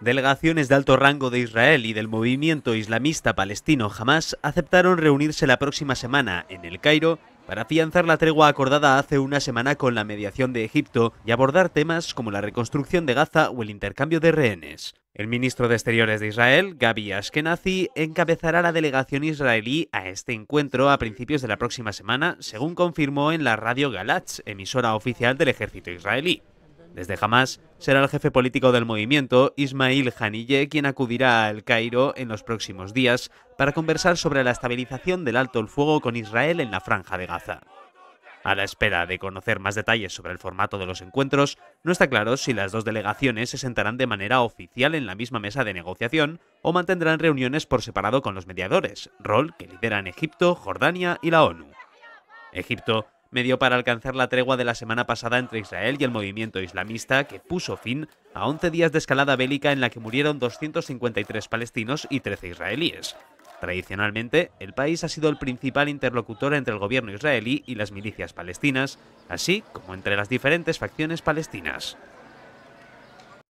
Delegaciones de alto rango de Israel y del movimiento islamista palestino Hamas aceptaron reunirse la próxima semana en el Cairo para afianzar la tregua acordada hace una semana con la mediación de Egipto y abordar temas como la reconstrucción de Gaza o el intercambio de rehenes. El ministro de Exteriores de Israel, Gabi Ashkenazi, encabezará la delegación israelí a este encuentro a principios de la próxima semana, según confirmó en la radio Galatz, emisora oficial del ejército israelí. Desde Hamas será el jefe político del movimiento, Ismail Hanille, quien acudirá al Cairo en los próximos días para conversar sobre la estabilización del alto el fuego con Israel en la franja de Gaza. A la espera de conocer más detalles sobre el formato de los encuentros, no está claro si las dos delegaciones se sentarán de manera oficial en la misma mesa de negociación o mantendrán reuniones por separado con los mediadores, rol que lideran Egipto, Jordania y la ONU. Egipto medio para alcanzar la tregua de la semana pasada entre Israel y el movimiento islamista que puso fin a 11 días de escalada bélica en la que murieron 253 palestinos y 13 israelíes. Tradicionalmente, el país ha sido el principal interlocutor entre el gobierno israelí y las milicias palestinas, así como entre las diferentes facciones palestinas.